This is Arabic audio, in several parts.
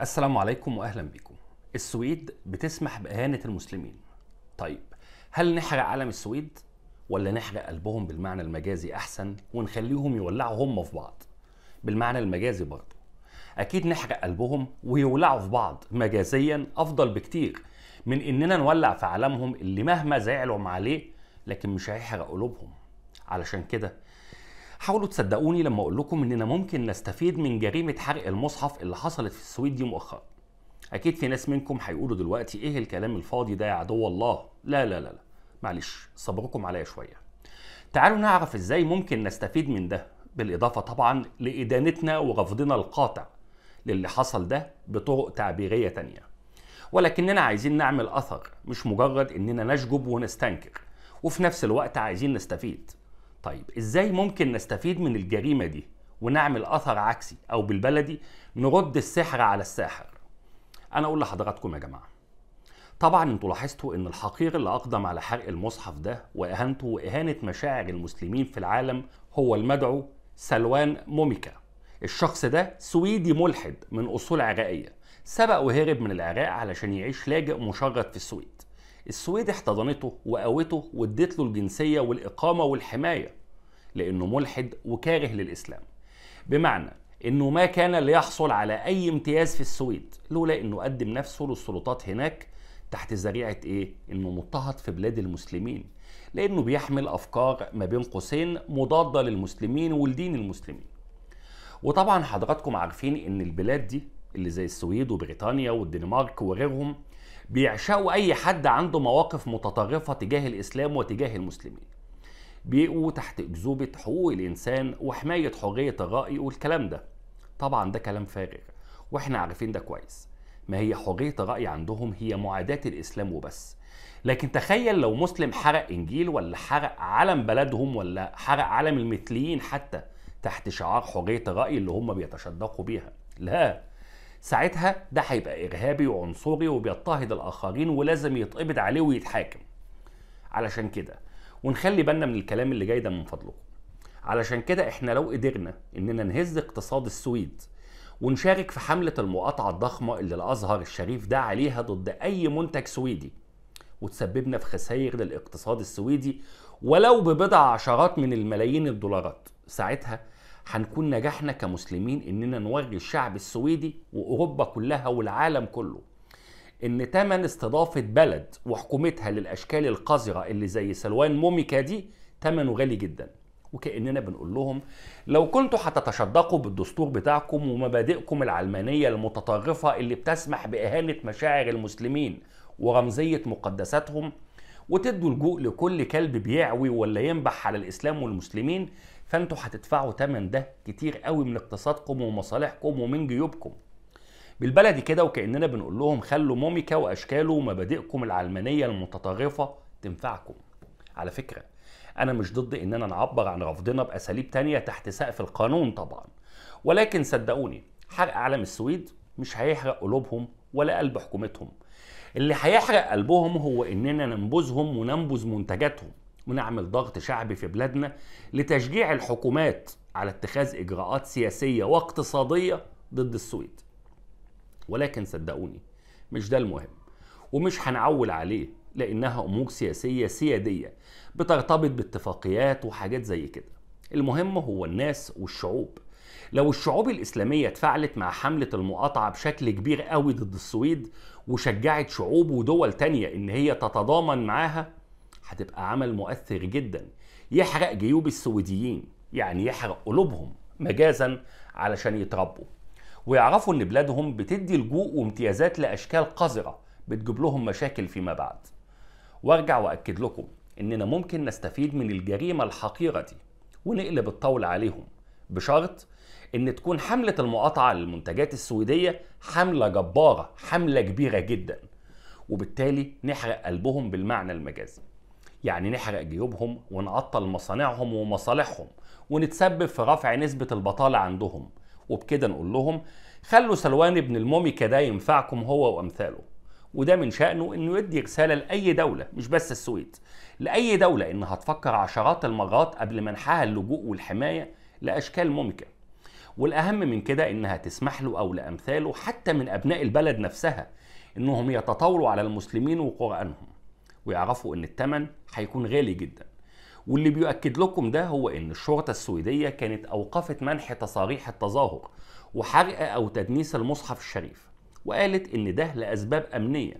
السلام عليكم واهلا بكم السويد بتسمح باهانه المسلمين طيب هل نحرق علم السويد ولا نحرق قلبهم بالمعنى المجازي احسن ونخليهم يولعوا هم في بعض بالمعنى المجازي برضه اكيد نحرق قلبهم ويولعوا في بعض مجازيا افضل بكتير من اننا نولع في عالمهم اللي مهما زعلوا عليه لكن مش هيحرق قلوبهم علشان كده حاولوا تصدقوني لما اقول لكم اننا ممكن نستفيد من جريمه حرق المصحف اللي حصلت في السويد دي مؤخرا اكيد في ناس منكم هيقولوا دلوقتي ايه الكلام الفاضي ده يا عدو الله لا لا لا, لا. معلش صبركم عليا شويه تعالوا نعرف ازاي ممكن نستفيد من ده بالاضافه طبعا لادانتنا ورفضنا القاطع للي حصل ده بطرق تعبيريه تانيه ولكننا عايزين نعمل اثر مش مجرد اننا نشجب ونستنكر وفي نفس الوقت عايزين نستفيد طيب ازاي ممكن نستفيد من الجريمه دي ونعمل اثر عكسي او بالبلدي نرد السحر على الساحر انا اقول لحضراتكم يا جماعه طبعا انتوا لاحظتوا ان الحقير اللي اقدم على حرق المصحف ده واهانته واهانه مشاعر المسلمين في العالم هو المدعو سلوان موميكا الشخص ده سويدي ملحد من اصول عراقيه سبق وهرب من العراق علشان يعيش لاجئ مشرد في السويد السويد احتضنته وقوته وادت له الجنسيه والاقامه والحمايه لأنه ملحد وكاره للإسلام بمعنى أنه ما كان ليحصل على أي امتياز في السويد لولا أنه قدم نفسه للسلطات هناك تحت ذريعة إيه؟ أنه مضطهد في بلاد المسلمين لأنه بيحمل أفكار ما بين قوسين مضادة للمسلمين والدين المسلمين وطبعا حضراتكم عارفين أن البلاد دي اللي زي السويد وبريطانيا والدنمارك وغيرهم بيعشقوا أي حد عنده مواقف متطرفة تجاه الإسلام وتجاه المسلمين بيقوا تحت أكذوبة حقوق الإنسان وحماية حرية الرأي والكلام ده طبعا ده كلام فارغ واحنا عارفين ده كويس ما هي حرية الرأي عندهم هي معاداة الإسلام وبس لكن تخيل لو مسلم حرق إنجيل ولا حرق علم بلدهم ولا حرق علم المثليين حتى تحت شعار حرية الرأي اللي هم بيتشدقوا بيها لا ساعتها ده هيبقى إرهابي وعنصري وبيضطهد الآخرين ولازم يتقبض عليه ويتحاكم علشان كده ونخلي بالنا من الكلام اللي جاي ده من فضلكم علشان كده احنا لو قدرنا اننا نهز اقتصاد السويد ونشارك في حملة المقاطعة الضخمة اللي الأزهر الشريف ده عليها ضد أي منتج سويدي وتسببنا في خسائر للاقتصاد السويدي ولو ببضع عشرات من الملايين الدولارات ساعتها هنكون نجحنا كمسلمين اننا نوري الشعب السويدي واوروبا كلها والعالم كله ان ثمن استضافه بلد وحكومتها للاشكال القذره اللي زي سلوان موميكا دي ثمنه غالي جدا وكاننا بنقول لهم لو كنتوا هتتشدقوا بالدستور بتاعكم ومبادئكم العلمانيه المتطرفه اللي بتسمح باهانه مشاعر المسلمين ورمزيه مقدساتهم وتدوا لجوء لكل كلب بيعوي ولا ينبح على الاسلام والمسلمين فانتوا هتدفعوا ثمن ده كتير قوي من اقتصادكم ومصالحكم ومن جيوبكم بالبلدي كده وكاننا بنقول لهم خلوا موميكا واشكاله ومبادئكم العلمانيه المتطرفه تنفعكم على فكره انا مش ضد اننا نعبر عن رفضنا باساليب تانية تحت سقف القانون طبعا ولكن صدقوني حرق علم السويد مش هيحرق قلوبهم ولا قلب حكومتهم اللي هيحرق قلبهم هو اننا ننبذهم وننبذ منتجاتهم ونعمل ضغط شعبي في بلادنا لتشجيع الحكومات على اتخاذ اجراءات سياسيه واقتصاديه ضد السويد ولكن صدقوني مش ده المهم ومش هنعول عليه لانها امور سياسيه سياديه بترتبط باتفاقيات وحاجات زي كده المهم هو الناس والشعوب لو الشعوب الإسلامية اتفاعلت مع حملة المقاطعة بشكل كبير قوي ضد السويد وشجعت شعوب ودول تانية إن هي تتضامن معاها هتبقى عمل مؤثر جدا يحرق جيوب السويديين يعني يحرق قلوبهم مجازا علشان يتربوا ويعرفوا ان بلادهم بتدي لجوء وامتيازات لاشكال قذره بتجيب لهم مشاكل فيما بعد وارجع واكد لكم اننا ممكن نستفيد من الجريمه الحقيره دي ونقلب الطاولة عليهم بشرط ان تكون حملة المقاطعة للمنتجات السويدية حملة جبارة حملة كبيرة جدا وبالتالي نحرق قلبهم بالمعنى المجازي يعني نحرق جيوبهم ونعطل مصانعهم ومصالحهم ونتسبب في رفع نسبة البطالة عندهم وبكده نقول لهم خلوا سلوان بن الموميكا ده ينفعكم هو وامثاله وده من شأنه انه يدي رسالة لأي دولة مش بس السويد لأي دولة انها تفكر عشرات المرات قبل منحها اللجوء والحماية لأشكال موميكا والأهم من كده انها تسمح له أو لأمثاله حتى من أبناء البلد نفسها انهم يتطاولوا على المسلمين وقرآنهم ويعرفوا ان الثمن هيكون غالي جدا واللي بيؤكد لكم ده هو ان الشرطه السويديه كانت اوقفت منح تصاريح التظاهر وحرق او تدنيس المصحف الشريف وقالت ان ده لاسباب امنيه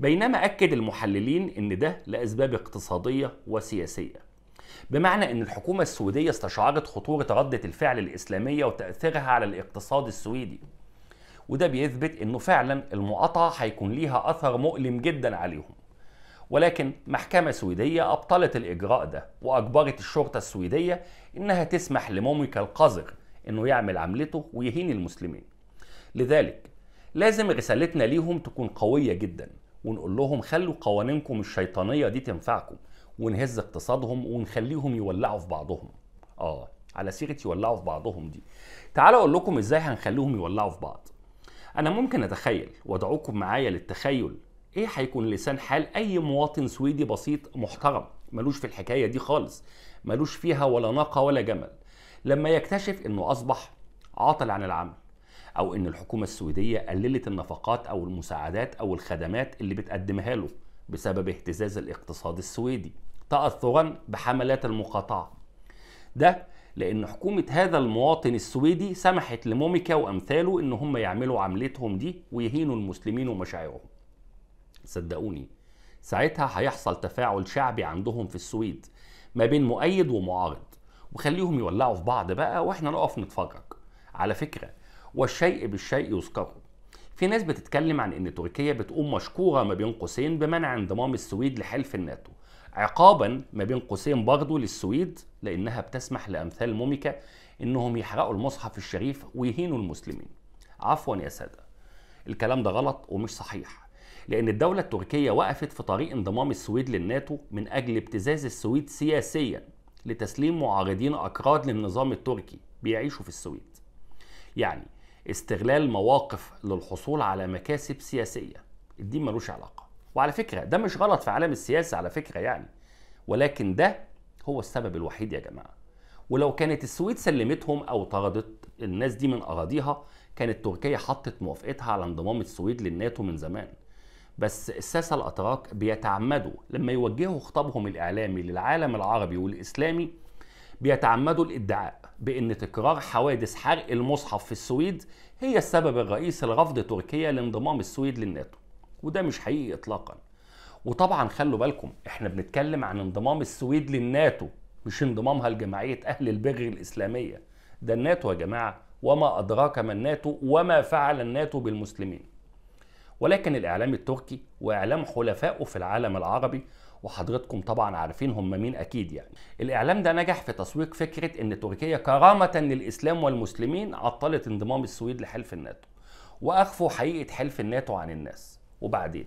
بينما اكد المحللين ان ده لاسباب اقتصاديه وسياسيه بمعنى ان الحكومه السويديه استشعرت خطوره رده الفعل الاسلاميه وتاثيرها على الاقتصاد السويدي وده بيثبت انه فعلا المقاطعه هيكون ليها اثر مؤلم جدا عليهم ولكن محكمة سويدية أبطلت الإجراء ده وأجبرت الشرطة السويدية إنها تسمح لموميكا القذر إنه يعمل عملته ويهين المسلمين لذلك لازم رسالتنا ليهم تكون قوية جدا ونقول لهم خلوا قوانينكم الشيطانية دي تنفعكم ونهز اقتصادهم ونخليهم يولعوا في بعضهم آه على سيرة يولعوا في بعضهم دي تعالوا أقول لكم إزاي هنخليهم يولعوا في بعض أنا ممكن أتخيل وأدعوكم معايا للتخيل ايه هيكون لسان حال اي مواطن سويدي بسيط محترم ملوش في الحكايه دي خالص ملوش فيها ولا ناقه ولا جمل لما يكتشف انه اصبح عاطل عن العمل او ان الحكومه السويديه قللت النفقات او المساعدات او الخدمات اللي بتقدمها له بسبب اهتزاز الاقتصاد السويدي تاثرا بحملات المقاطعه ده لان حكومه هذا المواطن السويدي سمحت لموميكا وامثاله ان هم يعملوا عملتهم دي ويهينوا المسلمين ومشاعرهم صدقوني ساعتها هيحصل تفاعل شعبي عندهم في السويد ما بين مؤيد ومعارض وخليهم يولعوا في بعض بقى واحنا نقف نتفرج على فكرة والشيء بالشيء يذكره في ناس بتتكلم عن ان تركيا بتقوم مشكورة ما بين قوسين بمنع انضمام السويد لحلف الناتو عقابا ما بين قوسين برضه للسويد لانها بتسمح لامثال موميكا انهم يحرقوا المصحف الشريف ويهينوا المسلمين عفوا يا ساده الكلام ده غلط ومش صحيح لأن الدولة التركية وقفت في طريق انضمام السويد للناتو من أجل ابتزاز السويد سياسيا لتسليم معارضين أكراد للنظام التركي بيعيشوا في السويد يعني استغلال مواقف للحصول على مكاسب سياسية الدين ملوش علاقة وعلى فكرة ده مش غلط في عالم السياسة على فكرة يعني ولكن ده هو السبب الوحيد يا جماعة ولو كانت السويد سلمتهم أو طردت الناس دي من أراضيها كانت تركيا حطت موافقتها على انضمام السويد للناتو من زمان بس الساسة الأتراك بيتعمدوا لما يوجهوا خطابهم الإعلامي للعالم العربي والإسلامي بيتعمدوا الادعاء بأن تكرار حوادث حرق المصحف في السويد هي السبب الرئيسي لرفض تركيا لانضمام السويد للناتو وده مش حقيقي إطلاقا وطبعا خلوا بالكم احنا بنتكلم عن انضمام السويد للناتو مش انضمامها لجمعية أهل البر الإسلامية ده الناتو يا جماعة وما أدراك ما الناتو وما فعل الناتو بالمسلمين ولكن الإعلام التركي وإعلام حلفائه في العالم العربي وحضرتكم طبعا عارفين هم مين اكيد يعني الاعلام ده نجح في تسويق فكره ان تركيا كرامه للاسلام والمسلمين عطلت انضمام السويد لحلف الناتو واخفوا حقيقه حلف الناتو عن الناس وبعدين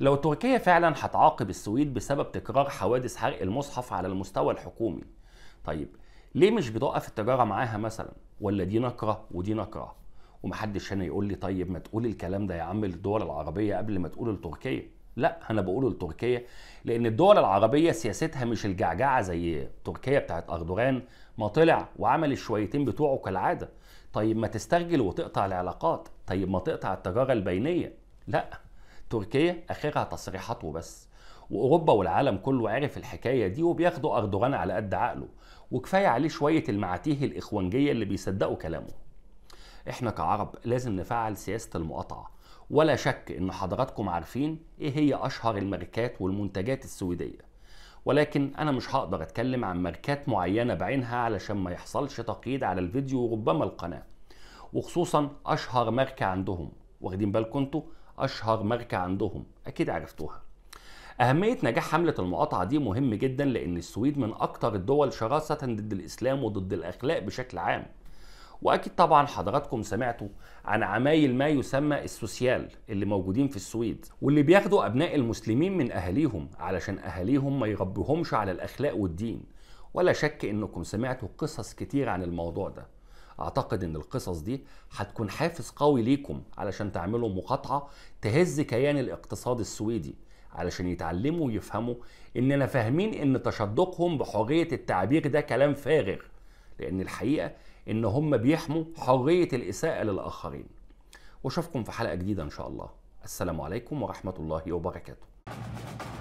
لو تركيا فعلا هتعاقب السويد بسبب تكرار حوادث حرق المصحف على المستوى الحكومي طيب ليه مش بتوقف التجاره معاها مثلا ولا دي نكره ودي نكره ومحدش هنا يقول لي طيب ما تقول الكلام ده يا عم للدول العربيه قبل ما تقول لتركيا لا انا بقوله لتركيا لان الدول العربيه سياستها مش الجعجعه زي تركيا بتاعت اردوغان ما طلع وعمل الشويتين بتوعه كالعاده طيب ما تسترجل وتقطع العلاقات طيب ما تقطع التجاره البينيه لا تركيا اخرها تصريحات وبس واوروبا والعالم كله عرف الحكايه دي وبياخدوا اردوغان على قد عقله وكفايه عليه شويه المعاتيه الاخوانجيه اللي بيصدقوا كلامه احنا كعرب لازم نفعل سياسه المقاطعه ولا شك ان حضراتكم عارفين ايه هي اشهر الماركات والمنتجات السويديه ولكن انا مش هقدر اتكلم عن ماركات معينه بعينها علشان ما يحصلش تقييد على الفيديو وربما القناه وخصوصا اشهر ماركه عندهم واخدين بالكم انتوا اشهر ماركه عندهم اكيد عرفتوها أهمية نجاح حملة المقاطعة دي مهم جدا لأن السويد من أكتر الدول شراسة ضد الإسلام وضد الأخلاق بشكل عام واكيد طبعا حضراتكم سمعتوا عن عمايل ما يسمى السوسيال اللي موجودين في السويد واللي بياخدوا ابناء المسلمين من اهاليهم علشان اهاليهم ما يربيهمش على الاخلاق والدين ولا شك انكم سمعتوا قصص كتير عن الموضوع ده اعتقد ان القصص دي هتكون حافز قوي ليكم علشان تعملوا مقاطعه تهز كيان الاقتصاد السويدي علشان يتعلموا ويفهموا اننا فاهمين ان تشدقهم بحريه التعبير ده كلام فارغ لأن الحقيقة إن هم بيحموا حرية الإساءة للآخرين وأشوفكم في حلقة جديدة إن شاء الله السلام عليكم ورحمة الله وبركاته